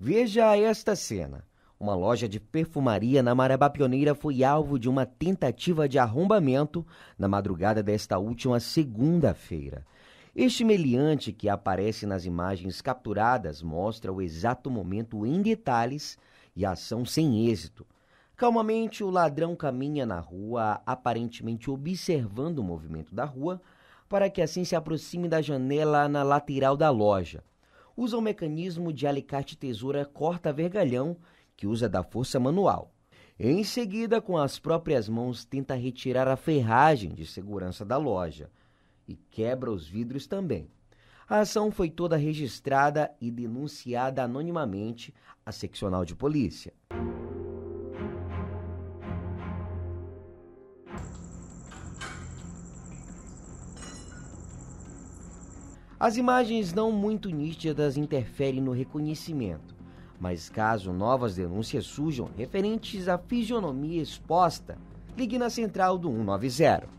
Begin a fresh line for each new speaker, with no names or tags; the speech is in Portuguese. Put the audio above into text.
Veja esta cena. Uma loja de perfumaria na Marabá Pioneira foi alvo de uma tentativa de arrombamento na madrugada desta última segunda-feira. Este meliante que aparece nas imagens capturadas mostra o exato momento em detalhes e a ação sem êxito. Calmamente, o ladrão caminha na rua, aparentemente observando o movimento da rua, para que assim se aproxime da janela na lateral da loja usa o mecanismo de alicate-tesoura corta-vergalhão, que usa da força manual. Em seguida, com as próprias mãos, tenta retirar a ferragem de segurança da loja e quebra os vidros também. A ação foi toda registrada e denunciada anonimamente à seccional de polícia. As imagens não muito nítidas interferem no reconhecimento, mas caso novas denúncias surjam referentes à fisionomia exposta, ligue na central do 190.